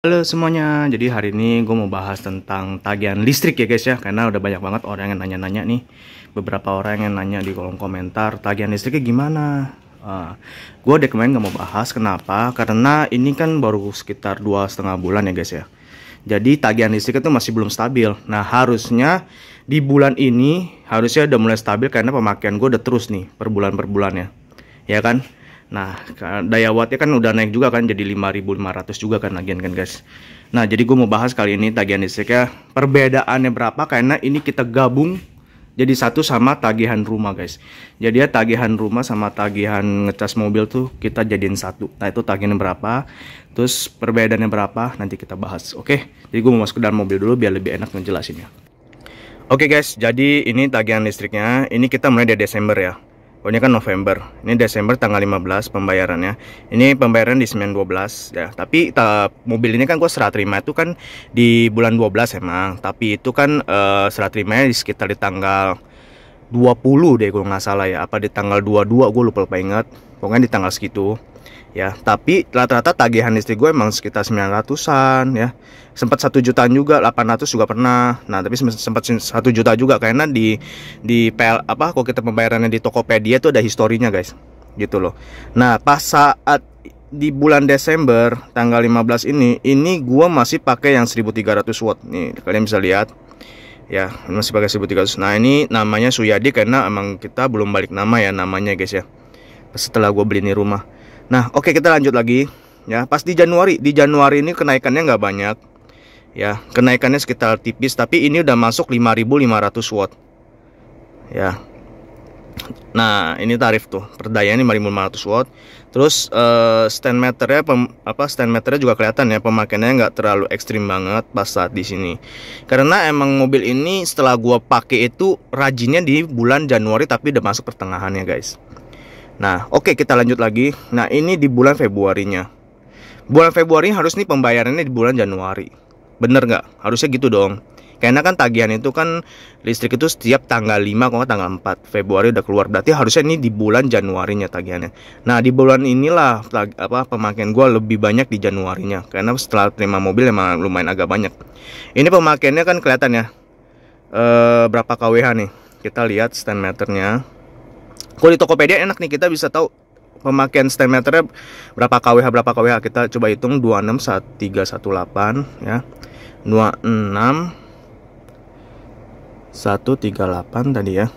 Halo semuanya, jadi hari ini gue mau bahas tentang tagihan listrik ya guys ya Karena udah banyak banget orang yang nanya-nanya nih Beberapa orang yang nanya di kolom komentar tagihan listriknya gimana uh, ah, Gue deh kemarin gak mau bahas, kenapa? Karena ini kan baru sekitar dua setengah bulan ya guys ya Jadi tagihan listrik itu masih belum stabil Nah harusnya di bulan ini harusnya udah mulai stabil karena pemakaian gue udah terus nih per bulan-per bulannya Ya kan? Nah, daya wattnya kan udah naik juga kan jadi 5500 juga kan lagian kan guys. Nah, jadi gue mau bahas kali ini tagihan listriknya perbedaannya berapa karena ini kita gabung jadi satu sama tagihan rumah guys. Jadi ya tagihan rumah sama tagihan ngecas mobil tuh kita jadiin satu. Nah, itu tagihan berapa? Terus perbedaannya berapa? Nanti kita bahas. Oke. Jadi gue mau masuk ke dalam mobil dulu biar lebih enak ngejelasinnya. Oke guys, jadi ini tagihan listriknya. Ini kita mulai dari Desember ya. Oh ini kan November, ini Desember tanggal 15 pembayarannya. Ini pembayaran di Semen 12 ya. Tapi ta, mobil ini kan gue serah terima itu kan di bulan 12 emang. Tapi itu kan uh, serah terimanya di sekitar di tanggal 20 deh kalau nggak salah ya. Apa di tanggal 22 gue lupa lupa ingat. Pokoknya di tanggal segitu ya tapi rata-rata tagihan istri gue emang sekitar 900-an ya sempat satu jutaan juga 800 juga pernah nah tapi sempat satu juta juga karena di di PL apa kalau kita pembayarannya di Tokopedia tuh ada historinya guys gitu loh nah pas saat di bulan Desember tanggal 15 ini ini gue masih pakai yang 1300 watt nih kalian bisa lihat ya masih pakai 1300 nah ini namanya Suyadi karena emang kita belum balik nama ya namanya guys ya setelah gue beli ini rumah Nah, oke okay, kita lanjut lagi. Ya, pas di Januari, di Januari ini kenaikannya nggak banyak. Ya, kenaikannya sekitar tipis, tapi ini udah masuk 5.500 watt. Ya. Nah, ini tarif tuh, perdayanya 5.500 watt. Terus uh, stand meternya pem, apa stand meternya juga kelihatan ya pemakaiannya nggak terlalu ekstrim banget pas saat di sini. Karena emang mobil ini setelah gua pakai itu rajinnya di bulan Januari tapi udah masuk pertengahan ya guys. Nah, oke okay, kita lanjut lagi. Nah, ini di bulan Februarinya. Bulan Februari harus nih pembayarannya di bulan Januari. Bener nggak? Harusnya gitu dong. Karena kan tagihan itu kan listrik itu setiap tanggal 5 kok tanggal 4 Februari udah keluar. Berarti harusnya ini di bulan Januarinya tagihannya. Nah, di bulan inilah tag, apa pemakaian gua lebih banyak di Januarinya. Karena setelah terima mobil emang lumayan agak banyak. Ini pemakaiannya kan kelihatan ya. E, berapa kWh nih? Kita lihat stand meternya kalau di Tokopedia enak nih kita bisa tahu pemakaian stand meternya berapa kWh berapa kWh kita coba hitung 261318 ya 26 138 tadi ya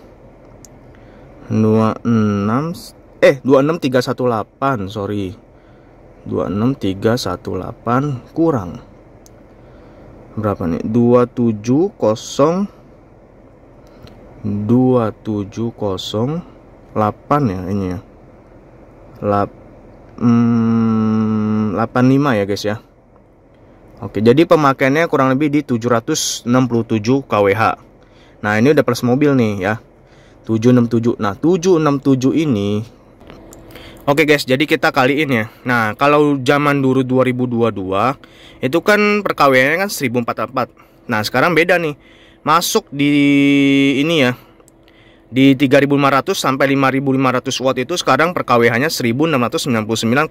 26 eh 26318 sorry 26318 kurang berapa nih 270 270 8 ya ini ya. 85 hmm, ya guys ya. Oke, jadi pemakaiannya kurang lebih di 767 kWh. Nah, ini udah plus mobil nih ya. 767. Nah, 767 ini Oke guys, jadi kita kaliin ya. Nah, kalau zaman dulu 2022 itu kan perkawinannya kan 1044. Nah, sekarang beda nih. Masuk di ini ya, di 3500 sampai 5500 watt itu sekarang per kWh-nya 1699,53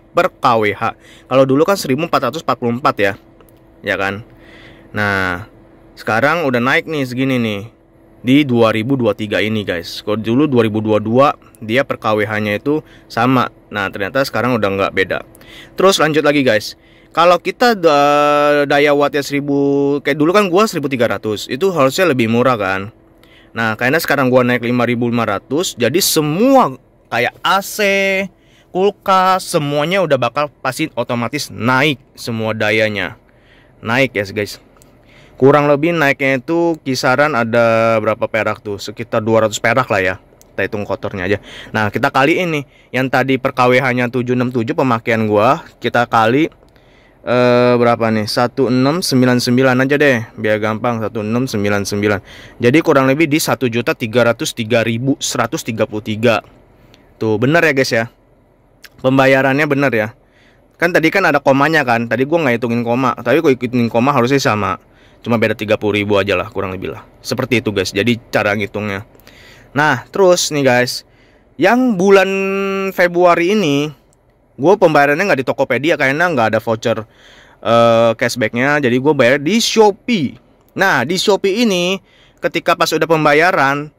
per kWh. Kalau dulu kan 1444 ya. Ya kan? Nah, sekarang udah naik nih segini nih di 2023 ini guys kalau dulu 2022 dia per KWH nya itu sama nah ternyata sekarang udah nggak beda terus lanjut lagi guys kalau kita eh, daya wattnya 1000 kayak dulu kan gua 1300 itu harusnya lebih murah kan Nah, karena sekarang gua naik 5500, jadi semua kayak AC, kulkas, semuanya udah bakal pasti otomatis naik semua dayanya. Naik ya, guys. Kurang lebih naiknya itu kisaran ada berapa perak tuh? Sekitar 200 perak lah ya. Kita hitung kotornya aja. Nah, kita kali ini yang tadi per nya 767 pemakaian gua, kita kali uh, berapa nih 1699 aja deh biar gampang 1699 jadi kurang lebih di juta 1 1.303.133 tuh bener ya guys ya pembayarannya bener ya kan tadi kan ada komanya kan tadi gue nggak hitungin koma tapi gue ikutin koma harusnya sama cuma beda 30 ribu aja lah kurang lebih lah seperti itu guys jadi cara ngitungnya nah terus nih guys yang bulan Februari ini gue pembayarannya nggak di Tokopedia karena nggak ada voucher uh, cashbacknya jadi gue bayar di Shopee nah di Shopee ini ketika pas udah pembayaran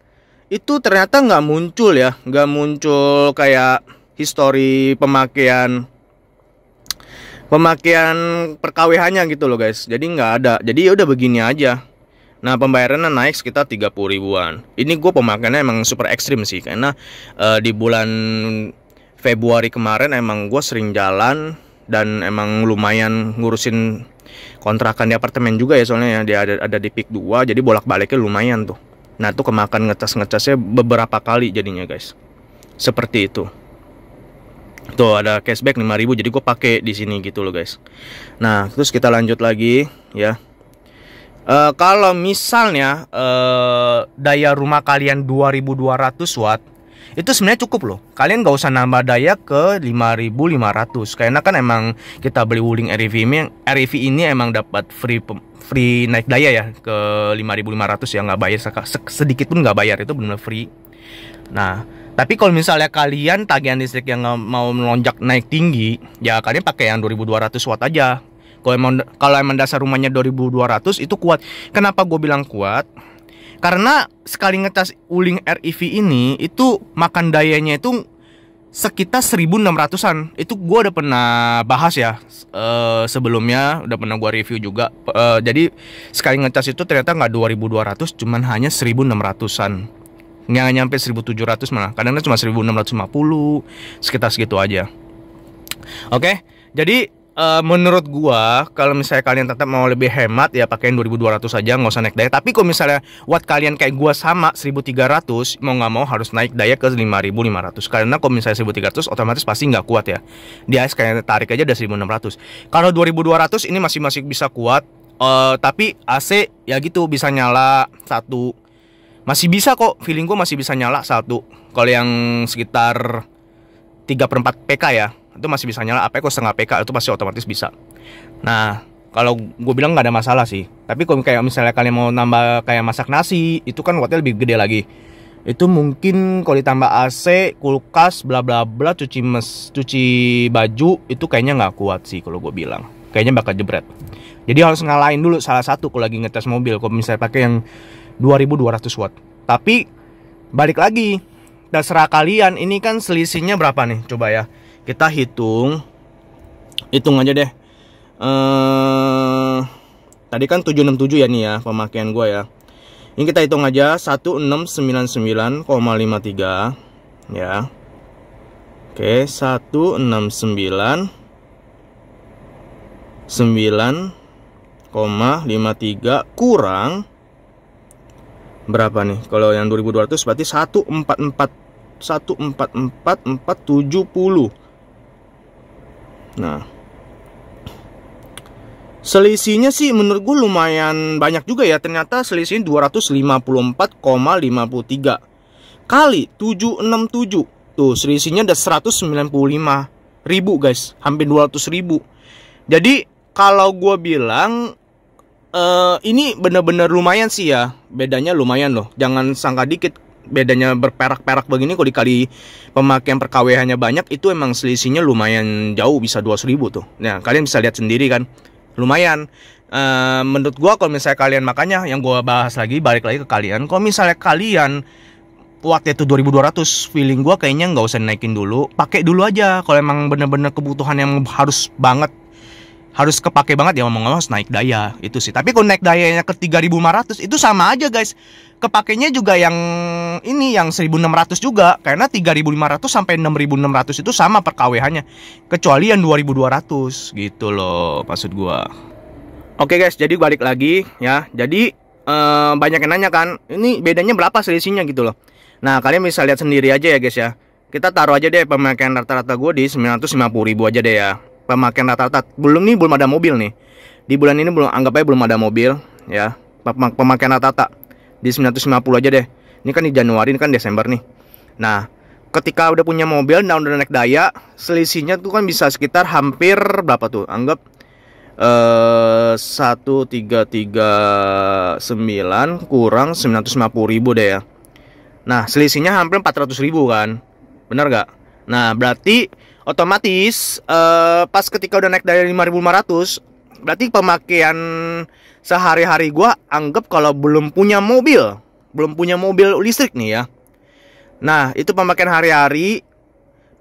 itu ternyata nggak muncul ya nggak muncul kayak histori pemakaian pemakaian perkawihannya gitu loh guys. Jadi nggak ada. Jadi ya udah begini aja. Nah pembayarannya naik sekitar 30 ribuan. Ini gue pemakaiannya emang super ekstrim sih karena uh, di bulan Februari kemarin emang gue sering jalan dan emang lumayan ngurusin kontrakan di apartemen juga ya soalnya ya dia ada ada di pik 2 jadi bolak-baliknya lumayan tuh. Nah, tuh kemakan ngecas-ngecasnya beberapa kali jadinya, guys. Seperti itu. Tuh ada cashback 5000 jadi gue pakai di sini gitu loh, guys. Nah, terus kita lanjut lagi ya. Uh, kalau misalnya uh, daya rumah kalian 2200 watt itu sebenarnya cukup loh kalian gak usah nambah daya ke 5500 karena kan emang kita beli wuling REV ini REV ini emang dapat free free naik daya ya ke 5500 yang nggak bayar sedikit pun nggak bayar itu benar free nah tapi kalau misalnya kalian tagihan listrik yang mau melonjak naik tinggi ya kalian pakai yang 2200 watt aja kalau emang kalau emang dasar rumahnya 2200 itu kuat kenapa gue bilang kuat karena sekali ngecas uling REV ini itu makan dayanya itu sekitar 1600-an. Itu gue udah pernah bahas ya uh, sebelumnya, udah pernah gue review juga. Uh, jadi sekali ngecas itu ternyata nggak 2200, cuman hanya 1600-an. Nggak nyampe 1700 malah. Kadang-kadang cuma 1650, sekitar segitu aja. Oke, okay? jadi uh, menurut gua kalau misalnya kalian tetap mau lebih hemat ya pakaiin 2200 aja nggak usah naik daya tapi kalau misalnya watt kalian kayak gua sama 1300 mau nggak mau harus naik daya ke 5500 karena kalau misalnya 1300 otomatis pasti nggak kuat ya dia kayak tarik aja udah 1600 kalau 2200 ini masih masih bisa kuat uh, tapi AC ya gitu bisa nyala satu masih bisa kok feeling gua masih bisa nyala satu kalau yang sekitar 3 per 4 PK ya itu masih bisa nyala apa ya, kok setengah PK itu pasti otomatis bisa nah kalau gue bilang nggak ada masalah sih tapi kalau kayak misalnya kalian mau nambah kayak masak nasi itu kan wattnya lebih gede lagi itu mungkin kalau ditambah AC kulkas bla bla bla cuci mes cuci baju itu kayaknya nggak kuat sih kalau gue bilang kayaknya bakal jebret jadi harus ngalahin dulu salah satu kalau lagi ngetes mobil kalau misalnya pakai yang 2200 watt tapi balik lagi terserah kalian ini kan selisihnya berapa nih coba ya kita hitung hitung aja deh eh tadi kan 767 ya nih ya pemakaian gue ya ini kita hitung aja 1699,53 ya oke 169 9,53 kurang berapa nih? Kalau yang 2200 berarti 144 144 470 Nah, selisihnya sih menurut gue lumayan banyak juga ya. Ternyata selisihnya 254,53 kali 767. Tuh, selisihnya ada 195 ribu guys, hampir 200 ribu. Jadi kalau gue bilang uh, ini bener-bener lumayan sih ya, bedanya lumayan loh. Jangan sangka dikit bedanya berperak-perak begini kalau dikali pemakaian per kwh banyak itu emang selisihnya lumayan jauh bisa 200 ribu tuh. Nah, kalian bisa lihat sendiri kan. Lumayan. Uh, menurut gua kalau misalnya kalian makanya yang gua bahas lagi balik lagi ke kalian. Kalau misalnya kalian waktu itu 2200 feeling gua kayaknya nggak usah naikin dulu, pakai dulu aja kalau emang bener-bener kebutuhan yang harus banget harus kepake banget ya ngomong-ngomong harus naik daya itu sih tapi kalau naik dayanya ke 3500 itu sama aja guys kepakainya juga yang ini yang 1600 juga karena 3500 sampai 6600 itu sama per KWH nya kecuali yang 2200 gitu loh maksud gua Oke guys jadi balik lagi ya jadi ee, eh, banyak yang nanya kan ini bedanya berapa selisihnya gitu loh Nah kalian bisa lihat sendiri aja ya guys ya kita taruh aja deh pemakaian rata-rata gue di 950 ribu aja deh ya pemakaian rata-rata belum nih belum ada mobil nih di bulan ini belum anggap aja belum ada mobil ya pemakaian rata-rata di 950 aja deh ini kan di Januari ini kan Desember nih nah ketika udah punya mobil dan udah naik daya selisihnya tuh kan bisa sekitar hampir berapa tuh anggap eh uh, 1339 kurang 950.000 ribu deh ya nah selisihnya hampir 400.000 ribu kan benar gak nah berarti otomatis uh, pas ketika udah naik dari 5500 berarti pemakaian sehari-hari gua anggap kalau belum punya mobil belum punya mobil listrik nih ya nah itu pemakaian hari-hari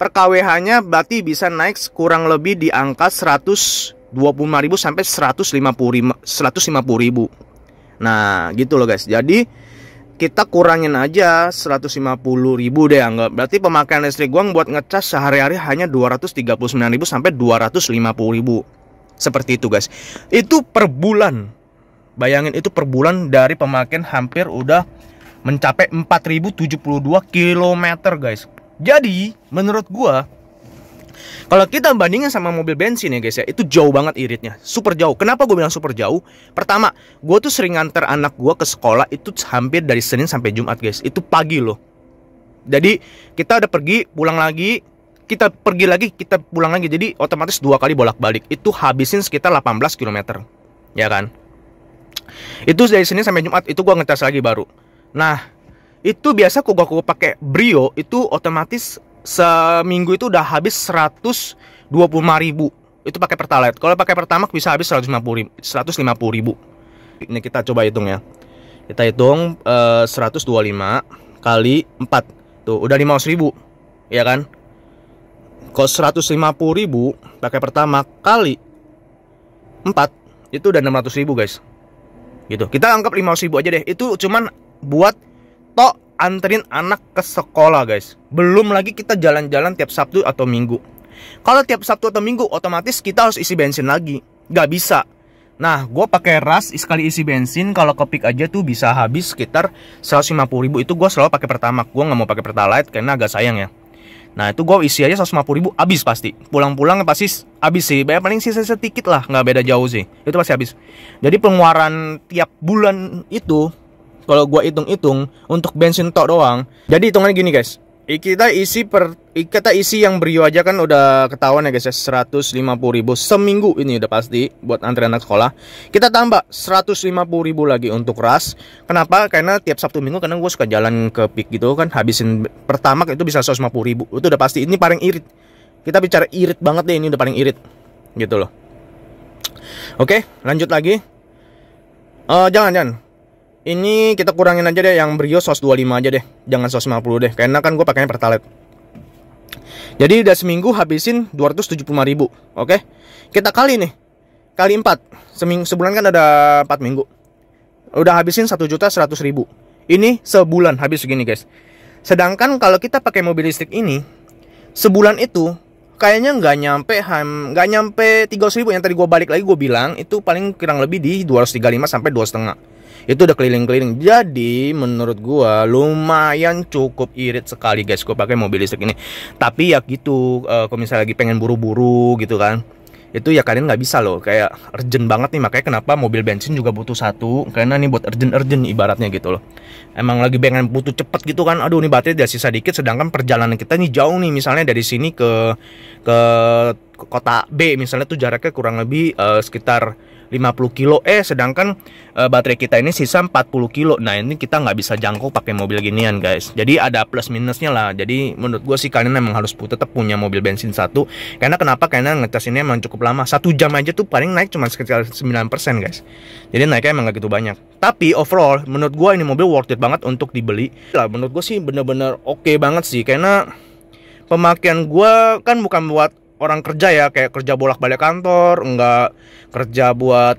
per KWH nya berarti bisa naik kurang lebih di angka 125.000 sampai 150.000 150.000 nah gitu loh guys jadi kita kurangin aja 150 ribu deh anggap. Berarti pemakaian listrik gua buat ngecas sehari-hari hanya 239 ribu sampai 250 ribu. Seperti itu guys. Itu per bulan. Bayangin itu per bulan dari pemakaian hampir udah mencapai 4072 km guys. Jadi menurut gua kalau kita bandingin sama mobil bensin ya guys ya, itu jauh banget iritnya, super jauh. Kenapa gue bilang super jauh? Pertama, gue tuh sering nganter anak gue ke sekolah itu hampir dari Senin sampai Jumat guys, itu pagi loh. Jadi kita udah pergi, pulang lagi, kita pergi lagi, kita pulang lagi. Jadi otomatis dua kali bolak-balik. Itu habisin sekitar 18 km. Ya kan? Itu dari Senin sampai Jumat itu gue ngetes lagi baru. Nah, itu biasa kok gua, gua pakai Brio itu otomatis seminggu itu udah habis 125 ribu itu pakai pertalite kalau pakai pertama, bisa habis 150 ribu, 150 ribu ini kita coba hitung ya kita hitung eh, uh, 125 kali 4 tuh udah 500 ribu ya kan kalau 150 ribu pakai pertama kali 4 itu udah 600 ribu guys gitu kita anggap 500 ribu aja deh itu cuman buat tok anterin anak ke sekolah guys belum lagi kita jalan-jalan tiap Sabtu atau Minggu kalau tiap Sabtu atau Minggu otomatis kita harus isi bensin lagi Gak bisa Nah, gue pakai ras sekali isi bensin kalau ke aja tuh bisa habis sekitar 150 ribu itu gue selalu pakai pertama. Gue gak mau pakai pertalite karena agak sayang ya. Nah itu gue isi aja 150 ribu habis pasti Pulang-pulang pasti habis sih Banyak paling sisa sedikit lah gak beda jauh sih Itu pasti habis Jadi pengeluaran tiap bulan itu kalau gua hitung-hitung untuk bensin tok doang. Jadi hitungannya gini guys. Kita isi per kita isi yang brio aja kan udah ketahuan ya guys ya 150.000 seminggu ini udah pasti buat antri anak sekolah. Kita tambah 150.000 lagi untuk ras. Kenapa? Karena tiap Sabtu Minggu karena gue suka jalan ke pik gitu kan habisin pertama itu bisa 150.000. itu udah pasti ini paling irit. Kita bicara irit banget deh ini udah paling irit gitu loh. Oke, lanjut lagi. Uh, jangan jangan ini kita kurangin aja deh yang Brio sos 25 aja deh. Jangan sos 50 deh. Karena kan gue pakainya pertalite. Jadi udah seminggu habisin 275 ribu. Oke. Kita kali nih. Kali 4. Seminggu, sebulan kan ada 4 minggu. Udah habisin 1 juta 100 ribu. Ini sebulan habis segini guys. Sedangkan kalau kita pakai mobil listrik ini. Sebulan itu kayaknya nggak nyampe nggak nyampe 300 ribu yang tadi gue balik lagi gue bilang itu paling kurang lebih di 235 sampai dua setengah itu udah keliling-keliling jadi menurut gua lumayan cukup irit sekali guys gua pakai mobil listrik ini tapi ya gitu uh, kalau misalnya lagi pengen buru-buru gitu kan itu ya kalian nggak bisa loh kayak urgent banget nih makanya kenapa mobil bensin juga butuh satu karena nih buat urgent urgent ibaratnya gitu loh emang lagi pengen butuh cepet gitu kan aduh nih baterai dia sisa dikit sedangkan perjalanan kita nih jauh nih misalnya dari sini ke ke kota B misalnya tuh jaraknya kurang lebih uh, sekitar 50 kilo eh sedangkan uh, baterai kita ini sisa 40 kilo nah ini kita nggak bisa jangkau pakai mobil ginian guys jadi ada plus minusnya lah jadi menurut gue sih kalian memang harus tetap punya mobil bensin satu karena kenapa karena ngecas ini emang cukup lama satu jam aja tuh paling naik cuma sekitar 9% guys jadi naiknya emang nggak gitu banyak tapi overall menurut gue ini mobil worth it banget untuk dibeli lah menurut gue sih bener-bener oke okay banget sih karena pemakaian gue kan bukan buat orang kerja ya kayak kerja bolak-balik kantor enggak kerja buat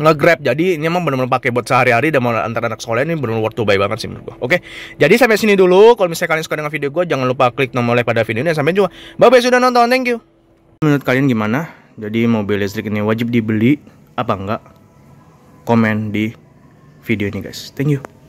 nge-grab jadi ini emang bener-bener pakai buat sehari-hari dan mau antar anak sekolah ini bener-bener worth to buy banget sih menurut gue oke jadi sampai sini dulu kalau misalnya kalian suka dengan video gue jangan lupa klik tombol like pada video ini sampai jumpa bye bye sudah nonton thank you menurut kalian gimana jadi mobil listrik ini wajib dibeli apa enggak komen di video ini guys thank you